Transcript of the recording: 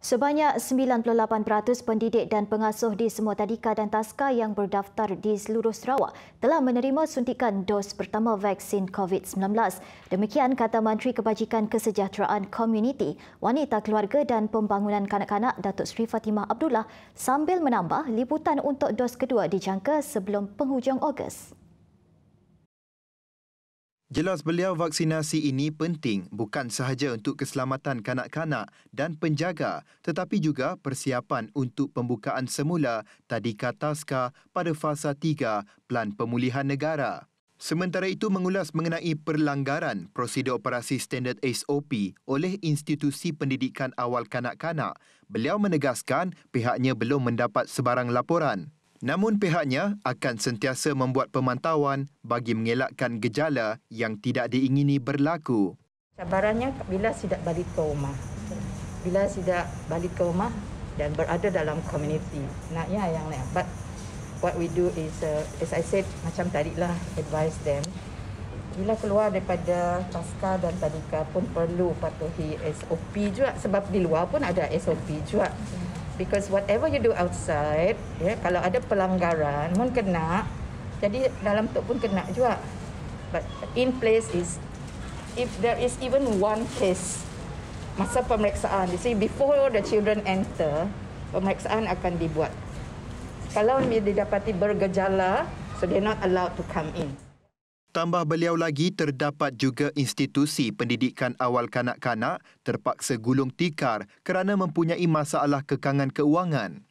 Sebanyak 98% pendidik dan pengasuh di semua tadika dan taska yang berdaftar di seluruh Sarawak telah menerima suntikan dos pertama vaksin COVID-19. Demikian kata Menteri Kebajikan Kesejahteraan Komuniti, Wanita Keluarga dan Pembangunan Kanak-Kanak Datuk Seri Fatimah Abdullah sambil menambah liputan untuk dos kedua dijangka sebelum penghujung Ogos. Jelas beliau vaksinasi ini penting bukan sahaja untuk keselamatan kanak-kanak dan penjaga tetapi juga persiapan untuk pembukaan semula tadika TASKA pada fasa 3 Pelan Pemulihan Negara. Sementara itu mengulas mengenai perlanggaran prosedur operasi standard SOP oleh institusi pendidikan awal kanak-kanak, beliau menegaskan pihaknya belum mendapat sebarang laporan. Namun pihaknya akan sentiasa membuat pemantauan bagi mengelakkan gejala yang tidak diingini berlaku. Cabarannya bila tidak balik ke rumah. Bila tidak balik ke rumah dan berada dalam komuniti. Naknya yang lain. But what we do is, uh, as I said, macam tadi lah advise them. Bila keluar daripada Pasca dan Tadika pun perlu patuhi SOP juga. Sebab di luar pun ada SOP juga because whatever you do outside ya yeah, kalau ada pelanggaran mungkin kena jadi dalam tu pun kena juga but in place is if there is even one case masa pemeriksaan you see before the children enter pemeriksaan akan dibuat kalau dia didapati bergejala so they're not allowed to come in Tambah beliau lagi terdapat juga institusi pendidikan awal kanak-kanak terpaksa gulung tikar kerana mempunyai masalah kekangan keuangan.